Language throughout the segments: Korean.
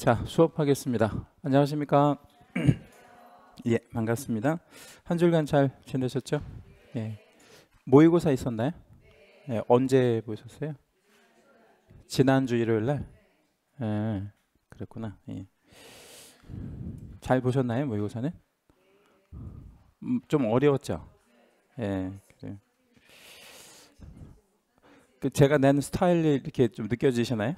자, 수업하겠습니다. 안녕하십니까? 예, 반갑습니다. 한 주간 잘 지내셨죠? 예. 모의고사 있었나요? 예, 언제 보셨어요? 지난주 일요일 날? 예, 그랬구나. 예. 잘 보셨나요, 모의고사는? 음, 좀 어려웠죠? 예, 그래요. 그 제가 낸 스타일이 이렇게 좀 느껴지시나요?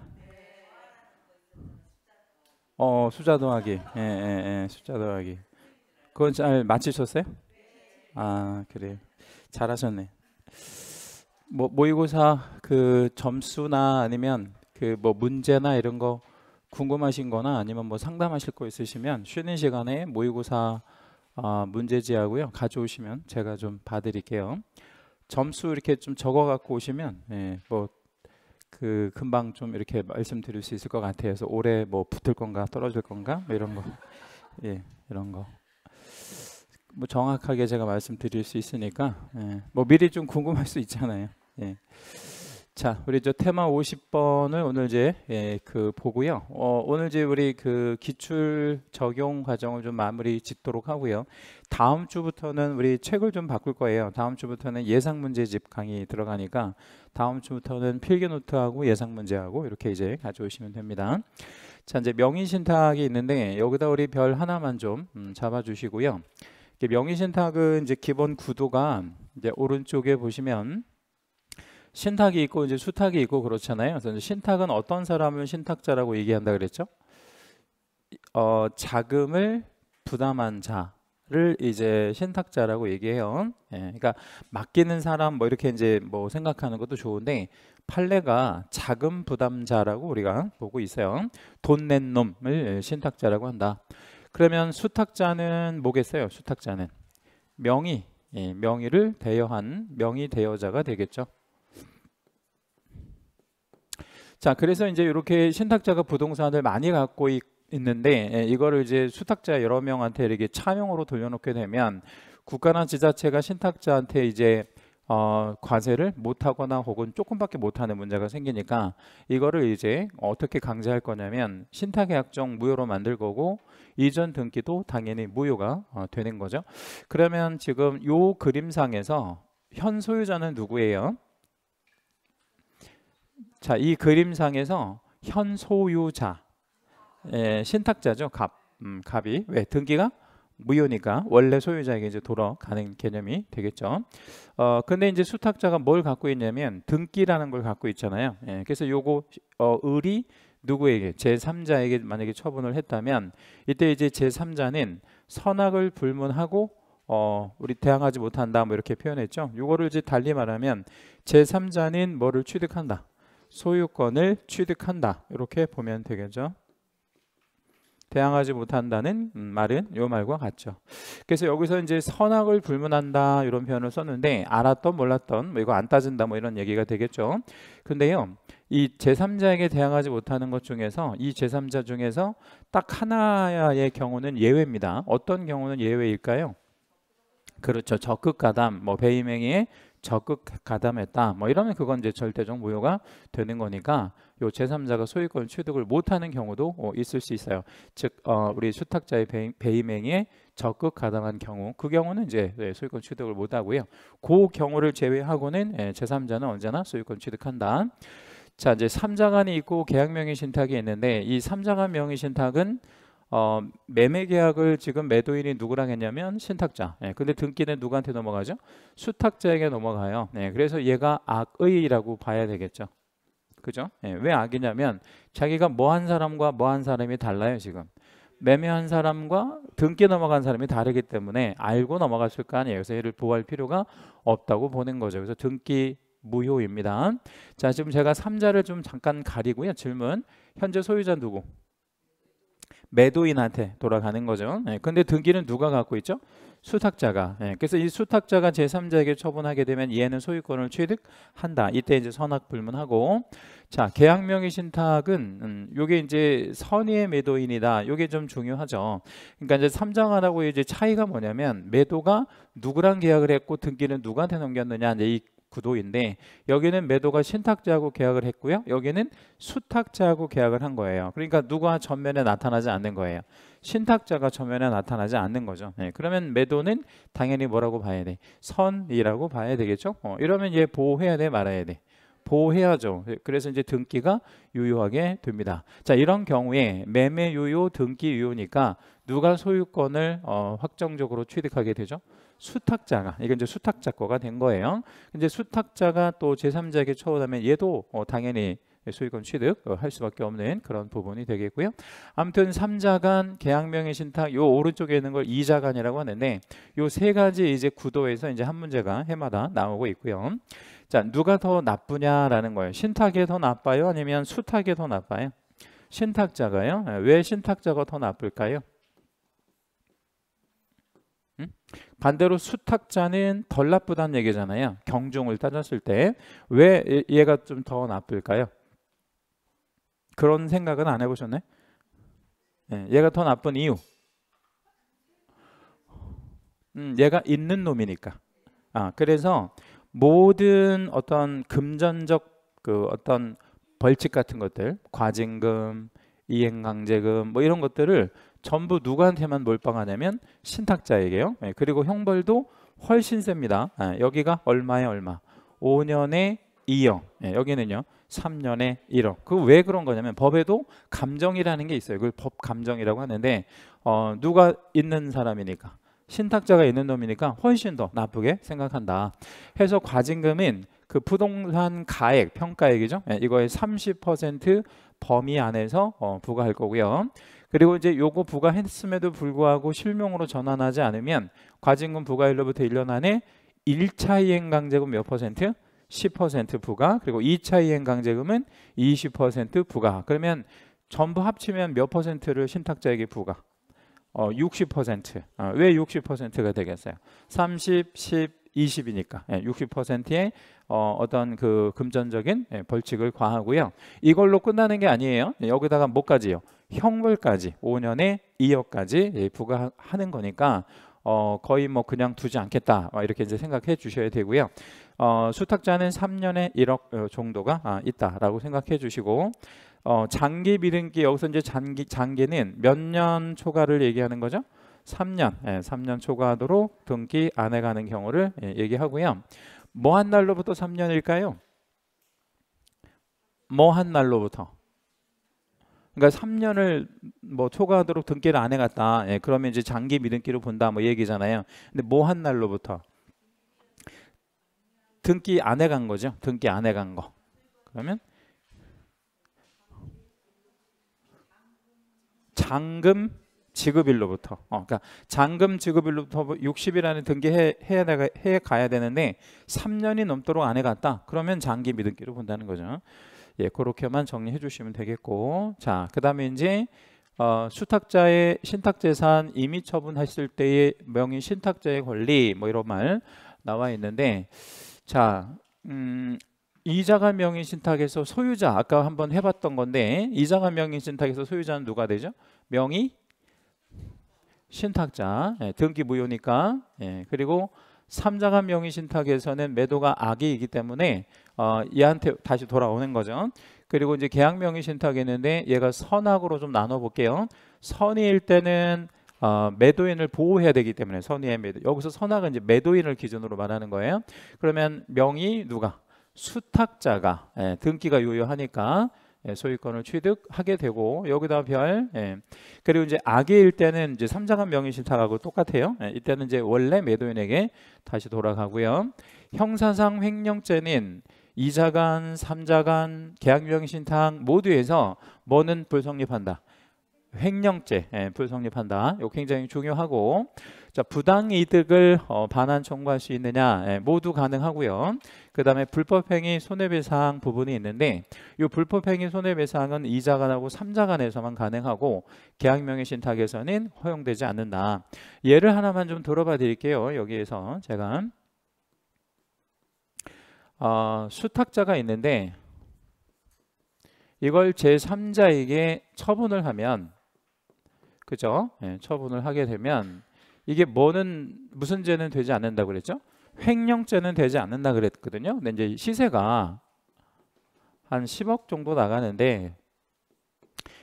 어 숫자 더하기. 예, 예, 예. 숫자 더하기. 그건 잘 맞히셨어요? 아그래 잘하셨네. 뭐 모의고사 그 점수나 아니면 그 뭐 문제나 이런 거 궁금하신거나 아니면 뭐 상담하실 거 있으시면 쉬는 시간에 모의고사 어, 아, 문제지하고요 가져오시면 제가 좀 봐드릴게요. 점수 이렇게 좀 적어 갖고 오시면 예, 뭐그 금방 좀 이렇게 말씀드릴 수 있을 것 같아서 올해 뭐 붙을 건가 떨어질 건가 뭐 이런 거, 예 이런 거. 뭐 정확하게 제가 말씀드릴 수 있으니까 예. 뭐 미리 좀 궁금할 수 있잖아요. 예. 자, 우리 저 테마 50번을 오늘 이제 예, 그 보고요. 어, 오늘 이제 우리 그 기출 적용 과정을 좀 마무리 짓도록 하고요. 다음 주부터는 우리 책을 좀 바꿀 거예요. 다음 주부터는 예상 문제집 강의 들어가니까 다음 주부터는 필기 노트하고 예상 문제하고 이렇게 이제 가져오시면 됩니다. 자, 이제 명인 신탁이 있는데 여기다 우리 별 하나만 좀 음, 잡아 주시고요. 명인 신탁은 이제 기본 구도가 이제 오른쪽에 보시면 신탁이 있고 이제 수탁이 있고 그렇잖아요. 그래서 이제 신탁은 어떤 사람을 신탁자라고 얘기한다 그랬죠? 어, 자금을 부담한 자를 이제 신탁자라고 얘기해요. 예, 그러니까 맡기는 사람 뭐 이렇게 이제 뭐 생각하는 것도 좋은데 판례가 자금 부담자라고 우리가 보고 있어요. 돈 낸 놈을 신탁자라고 한다. 그러면 수탁자는 뭐겠어요? 수탁자는 명의, 예, 명의를 대여한 명의 대여자가 되겠죠. 자, 그래서 이제 이렇게 신탁자가 부동산을 많이 갖고 있, 는데 예, 이거를 이제 수탁자 여러 명한테 이렇게 차명으로 돌려놓게 되면 국가나 지자체가 신탁자한테 이제 어, 과세를 못하거나 혹은 조금밖에 못하는 문제가 생기니까 이거를 이제 어떻게 강제할 거냐면 신탁계약정 무효로 만들 거고 이전 등기도 당연히 무효가 어, 되는 거죠. 그러면 지금 요 그림상에서 현 소유자는 누구예요? 자, 이 그림상에서 현소유자, 예, 신탁자죠. 갑, 음, 갑이 왜 등기가 무효니까 원래 소유자에게 이제 돌아가는 개념이 되겠죠. 어, 근데 이제 수탁자가 뭘 갖고 있냐면 등기라는 걸 갖고 있잖아요. 예, 그래서 요거 어, 을이 누구에게 제3자에게 만약에 처분을 했다면 이때 이제 제3자는 선악을 불문하고 어, 우리 대항하지 못한다 뭐 이렇게 표현했죠. 요거를 이제 달리 말하면 제3자는 뭐를 취득한다. 소유권을 취득한다. 이렇게 보면 되겠죠. 대항하지 못한다는 음, 말은 요 말과 같죠. 그래서 여기서 이제 선악을 불문한다 이런 표현을 썼는데 알았던 몰랐던 뭐 이거 안 따진다 뭐 이런 얘기가 되겠죠. 근데요. 이 제3자에게 대항하지 못하는 것 중에서 이 제3자 중에서 딱 하나의 경우는 예외입니다. 어떤 경우는 예외일까요? 그렇죠. 적극 가담, 뭐 배임행위에 적극 가담했다. 뭐 이러면 그건 이제 절대적 무효가 되는 거니까 요 제3자가 소유권 취득을 못하는 경우도 어, 있을 수 있어요. 즉 어, 우리 수탁자의 배임, 배임행위에 적극 가담한 경우 그 경우는 이제 네, 소유권 취득을 못하고요. 그 경우를 제외하고는 예, 제3자는 언제나 소유권 취득한다. 자 이제 3자간이 있고 계약명의 신탁이 있는데 이 3자간 명의 신탁은 어, 매매 계약을 지금 매도인이 누구랑 했냐면 신탁자. 예, 근데 등기는 누구한테 넘어가죠? 수탁자에게 넘어가요. 예, 그래서 얘가 악의라고 봐야 되겠죠. 그죠? 예, 왜 악이냐면 자기가 뭐한 사람과 뭐한 사람이 달라요 지금. 매매한 사람과 등기 넘어간 사람이 다르기 때문에 알고 넘어갔을 거 아니에요. 그래서 얘를 보호할 필요가 없다고 보는 거죠. 그래서 등기 무효입니다. 자 지금 제가 3자를좀 잠깐 가리고요. 질문 현재 소유자 누구? 매도인한테 돌아가는 거죠. 예, 근데 등기는 누가 갖고 있죠? 수탁자가. 예, 그래서 이 수탁자가 제3자에게 처분하게 되면 얘는 소유권을 취득한다. 이때 이제 선악 불문하고 자 계약명의 신탁은 음, 요게 이제 선의의 매도인이다. 요게 좀 중요하죠. 그러니까 이제 3장하라고 이제 차이가 뭐냐면 매도가 누구랑 계약을 했고 등기는 누구한테 넘겼느냐 이제 이 구도인데 여기는 매도가 신탁자하고 계약을 했고요. 여기는 수탁자하고 계약을 한 거예요. 그러니까 누가 전면에 나타나지 않는 거예요. 신탁자가 전면에 나타나지 않는 거죠. 네, 그러면 매도는 당연히 뭐라고 봐야 돼? 선이라고 봐야 되겠죠. 어, 이러면 얘 보호해야 돼 말아야 돼. 보호해야죠. 그래서 이제 등기가 유효하게 됩니다. 자 이런 경우에 매매 유효, 등기 유효니까 누가 소유권을 어, 확정적으로 취득하게 되죠? 수탁자가 이게 이제 수탁자거가 된 거예요. 이제 수탁자가 또 제3자에게 처분하면 얘도 어, 당연히 소유권 취득할 어, 수밖에 없는 그런 부분이 되겠고요. 아무튼 3자간 계약명의 신탁 요 오른쪽에 있는 걸 2자간이라고 하는데 요 세 가지 이제 구도에서 이제 한 문제가 해마다 나오고 있고요. 자, 누가 더 나쁘냐라는 거예요. 신탁에더 나빠요? 아니면 수탁에더 나빠요? 신탁자가요. 예, 왜 신탁자가 더 나쁠까요? 반대로 수탁자는 덜 나쁘다는 얘기잖아요. 경중을 따졌을 때 왜 얘가 좀 더 나쁠까요? 그런 생각은 안해보셨 네, 예, 얘가 더 나쁜 이유. 음, 얘가 있는 놈이니까. 아, 그래서 모든 어떤 금전적 그 어떤 벌칙 같은 것들, 과징금, 이행강제금 뭐 이런 것들을 전부 누구한테만 몰빵하냐면 신탁자에게요. 예, 그리고 형벌도 훨씬 셉니다. 아, 여기가 얼마에 얼마? 5년에 2억. 예, 여기는요. 3년에 1억. 그 왜 그런 거냐면 법에도 감정이라는 게 있어요. 그걸 법 감정이라고 하는데 어, 누가 있는 사람이니까 신탁자가 있는 놈이니까 훨씬 더 나쁘게 생각한다. 해서 과징금인 그 부동산 가액 평가액이죠. 예, 이거의 30% 범위 안에서 어, 부과할 거고요. 그리고 이제 요거 부과했음에도 불구하고 실명으로 전환하지 않으면 과징금 부과일로부터 1년 안에 1차 이행 강제금 몇 퍼센트? 10% 부과 그리고 2차 이행 강제금은 20% 부과 그러면 전부 합치면 몇 퍼센트를 신탁자에게 부과 어, 60%. 아, 어, 왜 60%가 되겠어요? 30, 10, 20이니까 예, 60%의 어, 어떤 그 금전적인 예, 벌칙을 과하고요. 이걸로 끝나는 게 아니에요. 예, 여기다가 뭐까지요? 형벌까지 5년에 2억까지 예, 부과하는 거니까 어, 거의 뭐 그냥 두지 않겠다 어, 이렇게 이제 생각해 주셔야 되고요. 어, 수탁자는 3년에 1억 어, 정도가 아, 있다라고 생각해 주시고 어, 장기 비등기 여기서 이제 장기 장기는 몇 년 초과를 얘기하는 거죠? 3년, 예, 3년 초과하도록 등기 안 해가는 경우를 예, 얘기하고요. 뭐 한 날로부터 3년일까요? 뭐 한 날로부터 그러니까 3년을 뭐 초과하도록 등기를 안 해갔다. 예, 그러면 이제 장기 미등기로 본다. 뭐 얘기잖아요. 근데 뭐 한 날로부터 등기 안 해간 거죠. 등기 안 해간 거. 그러면 장금 지급일로부터 어, 그러니까 장금 지급일로부터 60일 뭐 안에 등기해 해야 해 가야 되는데 3년이 넘도록 안 해갔다. 그러면 장기 미등기로 본다는 거죠. 예, 그렇게만 정리해 주시면 되겠고 자, 그 다음에 이제 어, 수탁자의 신탁재산 이미 처분하실 때의 명의 신탁자의 권리 뭐 이런 말 나와 있는데 자, 음, 이자가 명의 신탁에서 소유자 아까 한번 해봤던 건데 이자가 명의 신탁에서 소유자는 누가 되죠? 명의 신탁자 예, 등기 부효니까 예, 그리고 삼자가 명의 신탁에서는 매도가 악이기 때문에 어, 얘한테 다시 돌아오는 거죠. 그리고 이제 계약명의 신탁이있는데 얘가 선악으로 좀 나눠볼게요. 선의일 때는 어, 매도인을 보호해야 되기 때문에 선의의 매도 여기서 선악은 이제 매도인을 기준으로 말하는 거예요. 그러면 명의 누가 수탁자가 예, 등기가 유효하니까 예, 소유권을 취득하게 되고 여기다 별 예. 그리고 이제 악의일 때는 이제 삼자간 명의 신탁하고 똑같아요. 예, 이때는 이제 원래 매도인에게 다시 돌아가고요. 형사상 횡령죄는 2자간, 3자간, 계약명신탁 모두에서 뭐는 불성립한다. 횡령죄 예, 불성립한다. 요 굉장히 중요하고 자 부당이득을 어, 반환 청구할 수 있느냐 예, 모두 가능하고요. 그 다음에 불법행위 손해배상 부분이 있는데 이 불법행위 손해배상은 이자간하고 삼자간에서만 가능하고 계약명의 신탁에서는 허용되지 않는다. 예를 하나만 좀 들어봐 드릴게요. 여기에서 제가 어, 수탁자가 있는데 이걸 제3자에게 처분을 하면 그죠? 예, 처분을 하게 되면 이게 뭐는 무슨 죄는 되지 않는다 그랬죠? 횡령죄는 되지 않는다 그랬거든요. 근데 이제 시세가 한 10억 정도 나가는데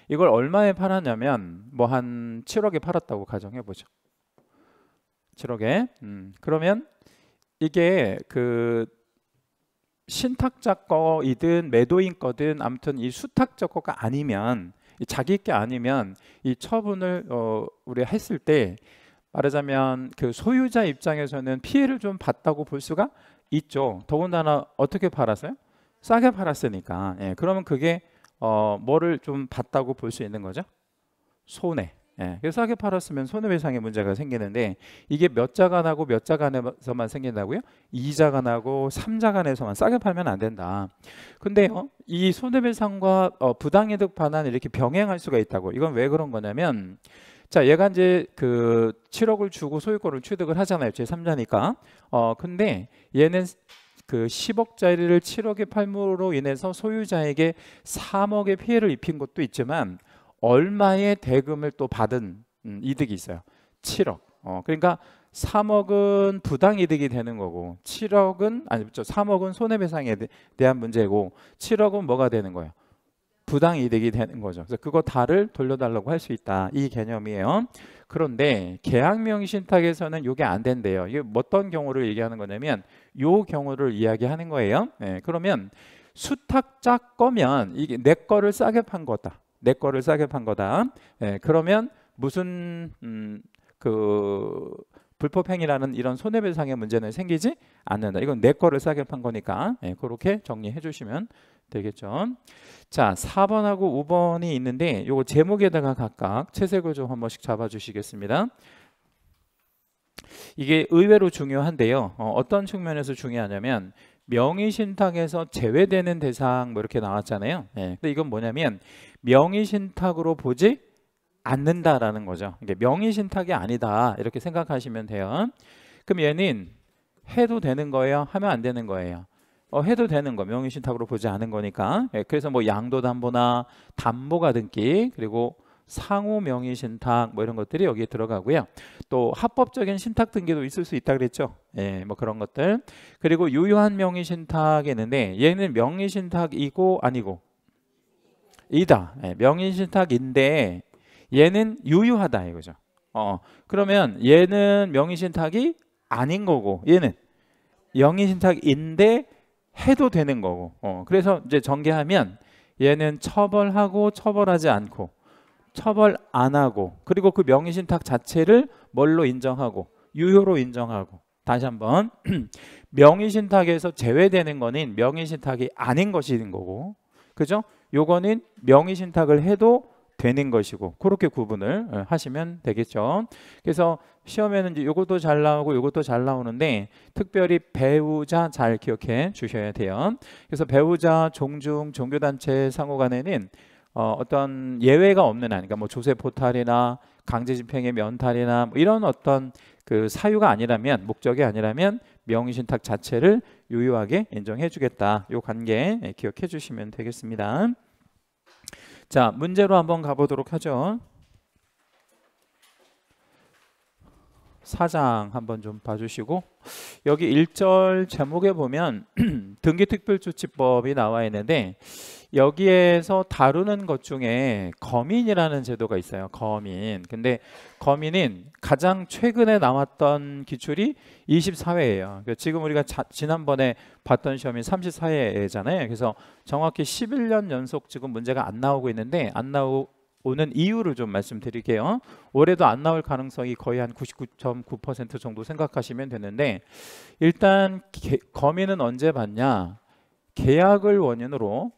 이걸 얼마에 팔았냐면 뭐 한 7억에 팔았다고 가정해 보죠. 7억에. 음, 그러면 이게 그 신탁자 거이든 매도인 거든 아무튼 이 수탁자 거가 아니면 자기 게 아니면 이 처분을 어, 우리 했을 때 말하자면 그 소유자 입장에서는 피해를 좀 봤다고 볼 수가 있죠. 더군다나 어떻게 팔았어요? 싸게 팔았으니까. 예, 그러면 그게 어, 뭐를 좀 봤다고 볼 수 있는 거죠? 손해. 예, 그래서 싸게 팔았으면 손해배상의 문제가 생기는데 이게 몇 자간하고 몇 자간에서만 생긴다고요? 이자간하고 삼자간에서만 싸게 팔면 안 된다. 근데 어, 이 손해배상과 어, 부당이득 반환 이렇게 병행할 수가 있다고. 이건 왜 그런 거냐면 자 얘가 이제 그 7억을 주고 소유권을 취득을 하잖아요. 제 3자니까. 어 근데 얘는 그 10억짜리를 7억에 팔므로 인해서 소유자에게 3억의 피해를 입힌 것도 있지만 얼마의 대금을 또 받은 음, 이득이 있어요. 7억. 어, 그러니까 3억은 부당 이득이 되는 거고 7억은 아니 죠 3억은 손해배상에 대, 한 문제고 7억은 뭐가 되는 거예요? 부당 이득이 되는 거죠. 그래서 그거 다를 돌려달라고 할 수 있다. 이 개념이에요. 그런데 계약명 의 신탁에서는 이게 안 된대요. 이게 어떤 경우를 얘기하는 거냐면 이 경우를 이야기하는 거예요. 네, 그러면 수탁자 거면 이게 내 거를 싸게 판 거다. 내 거를 싸게 판 거다. 예, 그러면 무슨 음, 그 불법 행위라는 이런 손해배상의 문제는 생기지 않는다. 이건 내 거를 싸게 판 거니까 예, 그렇게 정리해 주시면 되겠죠. 자, 4번하고 5번이 있는데 요거 제목에다가 각각 채색을 좀한 번씩 잡아 주시겠습니다. 이게 의외로 중요한데요. 어, 어떤 측면에서 중요하냐면 명의신탁에서 제외되는 대상 뭐 이렇게 나왔잖아요. 네. 근데 이건 뭐냐면 명의신탁으로 보지 않는다라는 거죠. 이게 그러니까 명의신탁이 아니다 이렇게 생각하시면 돼요. 그럼 얘는 해도 되는 거예요? 하면 안 되는 거예요? 어, 해도 되는 거 명의신탁으로 보지 않은 거니까 예, 그래서 뭐 양도담보나 담보가 등기 그리고 상호 명의 신탁 뭐 이런 것들이 여기에 들어가고요. 또 합법적인 신탁 등기도 있을 수 있다 그랬죠. 예, 뭐 그런 것들. 그리고 유효한 명의 신탁이 있는데 얘는 명의 신탁이고 아니고 이다. 예, 명의 신탁인데 얘는 유효하다 이거죠. 어, 그러면 얘는 명의 신탁이 아닌 거고 얘는 명의 신탁인데 해도 되는 거고. 어, 그래서 이제 전개하면 얘는 처벌하고 처벌하지 않고 처벌 안 하고 그리고 그 명의신탁 자체를 뭘로 인정하고 유효로 인정하고 다시 한번 명의신탁에서 제외되는 거는 명의신탁이 아닌 것인 거고 그죠? 요거는 명의신탁을 해도 되는 것이고 그렇게 구분을 예, 하시면 되겠죠. 그래서 시험에는 이것도잘 나오고 이것도잘 나오는데 특별히 배우자 잘 기억해 주셔야 돼요. 그래서 배우자, 종중, 종교단체 상호간에는 어, 어떤 예외가 없는 안, 그러니까 뭐 조세 포탈이나 강제 집행의 면탈이나 뭐 이런 어떤 그 사유가 아니라면 목적이 아니라면 명의신탁 자체를 유효하게 인정해주겠다. 요 관계 예, 기억해 주시면 되겠습니다. 자 문제로 한번 가보도록 하죠. 4장 한번 좀 봐주시고 여기 1절 제목에 보면 등기특별조치법이 나와 있는데 여기에서 다루는 것 중에 거민이라는 제도가 있어요. 거민. 근데 거민은 가장 최근에 나왔던 기출이 24회예요. 그러니까 지금 우리가 자, 지난번에 봤던 시험이 34회잖아요. 그래서 정확히 11년 연속 지금 문제가 안 나오고 있는데 안 나오 고 오는 이유를 좀 말씀드릴게요. 올해도 안 나올 가능성이 거의 한 99.9% 정도 생각하시면 되는데 일단 개, 거미는 언제 봤냐? 계약을 원인으로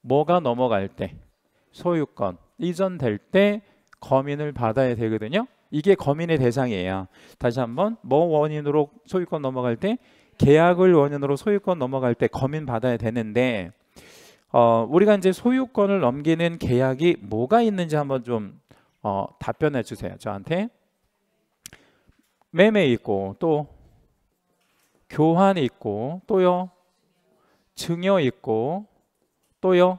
뭐가 넘어갈 때 소유권 이전될 때 거민을 받아야 되거든요. 이게 거민의 대상이에요. 다시 한번 뭐 원인으로 소유권 넘어갈 때 계약을 원인으로 소유권 넘어갈 때 거민 받아야 되는데 어, 우리가 이제 소유권을 넘기는 계약이 뭐가 있는지 한번 좀 어, 답변해 주세요. 저한테 매매 있고 또 교환 있고 또요 증여 있고 또요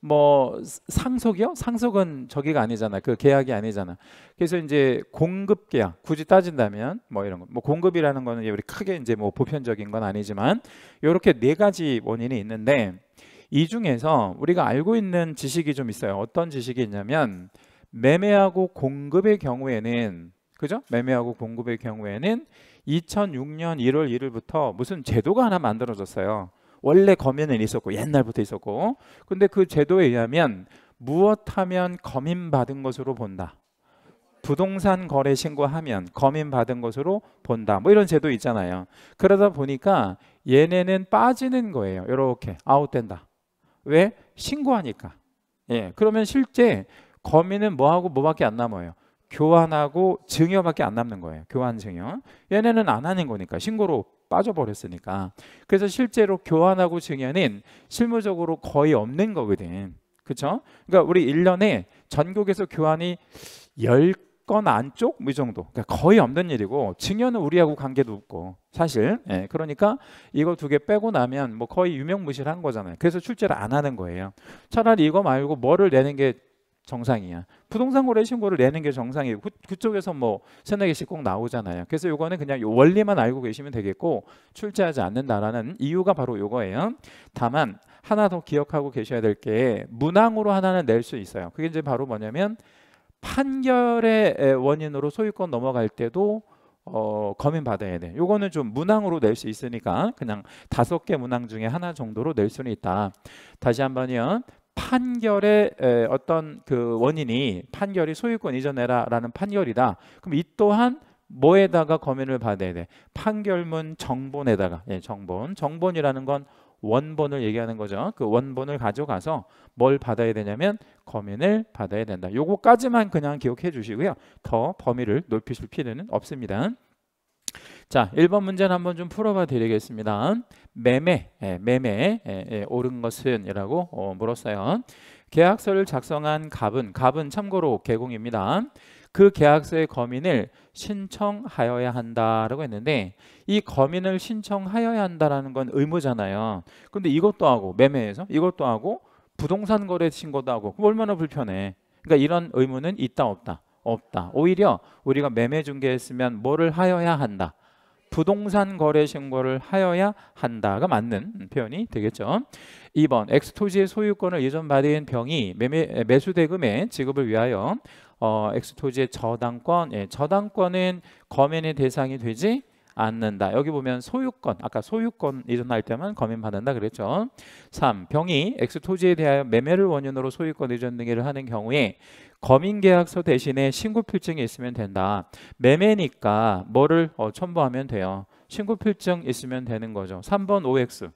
뭐 상속이요? 상속은 저기가 아니잖아. 그 계약이 아니잖아. 그래서 이제 공급 계약 굳이 따진다면 뭐 이런 거. 뭐 공급이라는 거는 우리 크게 이제 뭐 보편적인 건 아니지만 이렇게 네 가지 원인이 있는데 이 중에서 우리가 알고 있는 지식이 좀 있어요. 어떤 지식이 있냐면 매매하고 공급의 경우에는 그죠? 매매하고 공급의 경우에는 2006년 1월 1일부터 무슨 제도가 하나 만들어졌어요. 원래 검인은 있었고 옛날부터 있었고 근데 그 제도에 의하면 무엇하면 검인받은 것으로 본다. 부동산 거래 신고하면 검인받은 것으로 본다. 뭐 이런 제도 있잖아요. 그러다 보니까 얘네는 빠지는 거예요. 이렇게 아웃된다. 왜? 신고하니까. 예. 그러면 실제 거민은 뭐하고 뭐밖에 안 남아요. 교환하고 증여밖에 안 남는 거예요. 교환 증여. 얘네는 안 하는 거니까 신고로 빠져버렸으니까. 그래서 실제로 교환하고 증여는 실무적으로 거의 없는 거거든. 그렇 그러니까 우리 1년에 전국에서 교환이 30건 안쪽 뭐이 정도 그러니까 거의 없는 일이고 증여는 우리하고 관계도 없고 사실 예, 그러니까 이거 두 개 빼고 나면 뭐 거의 유명무실한 거잖아요 그래서 출제를 안 하는 거예요 차라리 이거 말고 뭐를 내는 게 정상이야 부동산 거래 신고를 내는 게정상이고요 그, 쪽에서뭐 세네 개씩 꼭 나오잖아요 그래서 이거는 그냥 원리만 알고 계시면 되겠고 출제하지 않는다라는 이유가 바로 이거예요 다만 하나 더 기억하고 계셔야 될 게 문항으로 하나는 낼 수 있어요 그게 이제 바로 뭐냐면 판결의 원인으로 소유권 넘어갈 때도 어, 검인 받아야 돼. 요거는 좀 문항으로 낼 수 있으니까 그냥 다섯 개 문항 중에 하나 정도로 낼 수는 있다. 다시 한번요. 판결의 에, 어떤 그 원인이 판결이 소유권 이전해라라는 판결이다. 그럼 이 또한 뭐에다가 검인을 받아야 돼? 판결문 정본에다가 예, 정본. 정본이라는 건 원본을 얘기하는 거죠. 그 원본을 가져가서 뭘 받아야 되냐면 검인을 받아야 된다. 요거까지만 그냥 기억해 주시고요. 더 범위를 높이실 필요는 없습니다. 자, 1번 문제는 한번 좀 풀어봐 드리겠습니다. 매매, 예, 매매, 예, 예, 옳은 것은? 이라고 어, 물었어요. 계약서를 작성한 갑은, 갑은 참고로 개공입니다. 그 계약서의 검인을 신청하여야 한다라고 했는데 이 검인을 신청하여야 한다라는 건 의무잖아요. 근데 이것도 하고 매매에서 이것도 하고 부동산 거래 신고도 하고 얼마나 불편해. 그러니까 이런 의무는 있다 없다. 없다. 오히려 우리가 매매 중개했으면 뭐를 하여야 한다. 부동산 거래 신고를 하여야 한다가 맞는 표현이 되겠죠. 2번 엑스토지의 소유권을 예전받은 병이 매매, 매수 대금의 지급을 위하여 어, 엑스토지의 저당권, 예, 저당권은 검엔의 대상이 되지 않는다. 여기 보면 소유권, 아까 소유권 이전할 때만 검인받는다 그랬죠. 3. 병이 엑스토지에 대하여 매매를 원인으로 소유권 이전 등기를 하는 경우에 검인계약서 대신에 신고필증이 있으면 된다. 매매니까 뭐를 어, 첨부하면 돼요. 신고필증 있으면 되는 거죠. 3번 OX.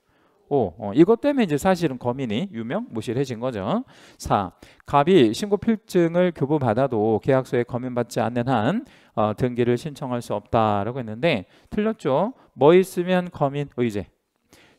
5. 어, 이것 때문에 이제 사실은 검인이 유명 무실해진 거죠. 4. 갑이 신고 필증을 교부받아도 계약서에 검인받지 않는 한 어, 등기를 신청할 수 없다라고 했는데 틀렸죠. 뭐 있으면 검인 의제.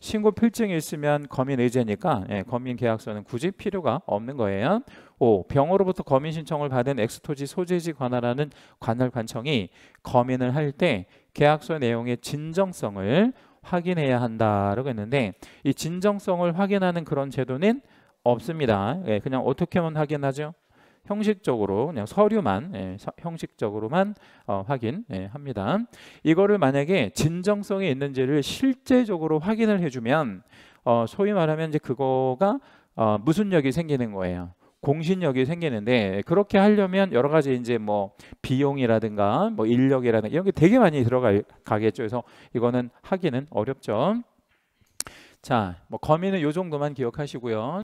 신고 필증이 있으면 검인 의제니까 예, 검인 계약서는 굳이 필요가 없는 거예요. 5. 병으로부터 검인 신청을 받은 엑스토지 소재지 관할하는 관할 관청이 검인을 할 때 계약서 내용의 진정성을 확인해야 한다라고 했는데 이 진정성을 확인하는 그런 제도는 없습니다. 예, 그냥 어떻게만 확인하죠? 형식적으로 그냥 서류만 예, 서, 형식적으로만 어, 확인합니다. 예, 이거를 만약에 진정성이 있는지를 실제적으로 확인을 해주면 어, 소위 말하면 이제 그거가 어, 무순력이 생기는 거예요. 공신력이 생기는데 그렇게 하려면 여러 가지 이제 뭐 비용이라든가 뭐 인력이라든가 이런 게 되게 많이 들어가겠죠. 그래서 이거는 하기는 어렵죠. 자, 뭐거미는요 정도만 기억하시고요.